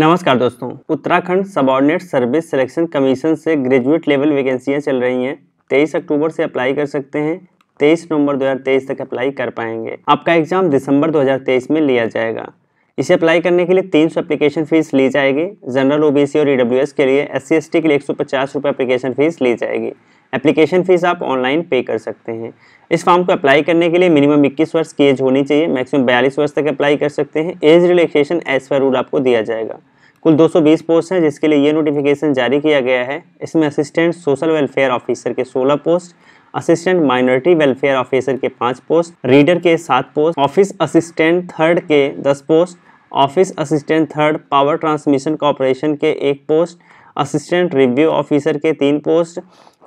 नमस्कार दोस्तों Uttarakhand subordinate service selection commission से ग्रेजुएट लेवल वैकेंसियाँ चल रही हैं तेईस अक्टूबर से अप्लाई कर सकते हैं तेईस नवंबर 2023 तक अप्लाई कर पाएंगे आपका एग्ज़ाम दिसंबर 2023 में लिया जाएगा इसे अप्लाई करने के लिए तीन सौ एप्लीकेशन फ़ीस ली जाएगी जनरल ओबीसी और ईडब्ल्यूएस e के लिए एस सी के लिए एक सौ पचास रुपये एप्लीकेशन फ़ीस ली जाएगी एप्लीकेशन फ़ीस आप ऑनलाइन पे कर सकते हैं इस फॉर्म को अप्लाई करने के लिए मिनिमम इक्कीस वर्ष की एज होनी चाहिए मैक्सिमम बयालीस वर्ष तक अप्लाई कर सकते हैं age relaxation as per rule आपको दिया जाएगा कुल 220 पोस्ट हैं जिसके लिए ये नोटिफिकेशन जारी किया गया है इसमें असिस्टेंट सोशल वेलफेयर ऑफिसर के सोलह post assistant minority welfare officer के पाँच पोस्ट रीडर के सात पोस्ट ऑफिस असिस्टेंट थर्ड के दस post office assistant third power transmission corporation के एक पोस्ट असिस्टेंट रिव्यू ऑफिसर के तीन पोस्ट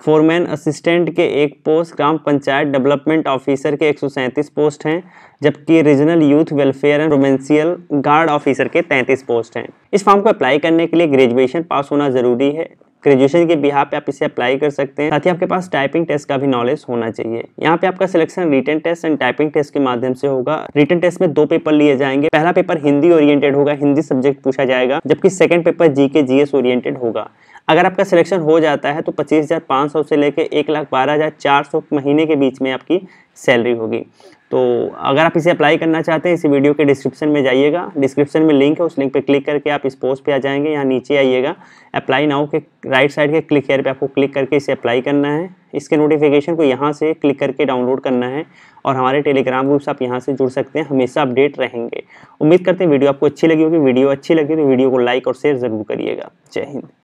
फोरमैन असिस्टेंट के एक पोस्ट ग्राम पंचायत डेवलपमेंट ऑफिसर के 137 पोस्ट हैं जबकि रीजनल यूथ वेलफेयर एंड रोमेंशियल गार्ड ऑफिसर के 33 पोस्ट हैं इस फॉर्म को अप्लाई करने के लिए ग्रेजुएशन पास होना ज़रूरी है ग्रेजुएशन के बिहार पे आप इसे अप्लाई कर सकते हैं साथ ही आपके पास टाइपिंग टेस्ट का भी नॉलेज होना चाहिए यहाँ पे आपका selection written test and typing test के माध्यम से होगा रिटर्न टेस्ट में दो पेपर लिए जाएंगे पहला पेपर हिंदी ओरिएंटेड होगा हिंदी सब्जेक्ट पूछा जाएगा जबकि second paper GK GS oriented होगा अगर आपका सिलेक्शन हो जाता है तो पच्चीस हज़ार पाँच सौ से लेकर एक लाख बारह हज़ार चार सौ महीने के बीच में आपकी सैलरी होगी तो अगर आप इसे अप्लाई करना चाहते हैं इसी वीडियो के डिस्क्रिप्शन में जाइएगा डिस्क्रिप्शन में लिंक है उस लिंक पर क्लिक करके आप इस पोस्ट पे आ जाएंगे यहाँ नीचे आइएगा अप्लाई नाउ के राइट साइड के क्लिक हेयर पर आपको क्लिक करके इसे अप्लाई करना है इसके नोटिफिकेशन को यहाँ से क्लिक करके डाउनलोड करना है और हमारे टेलीग्राम ग्रुप से आप यहाँ से जुड़ सकते हैं हमेशा अपडेट रहेंगे उम्मीद करते हैं वीडियो आपको अच्छी लगी होगी वीडियो अच्छी लगी तो वीडियो को लाइक और शेयर ज़रूर करिएगा जय हिंद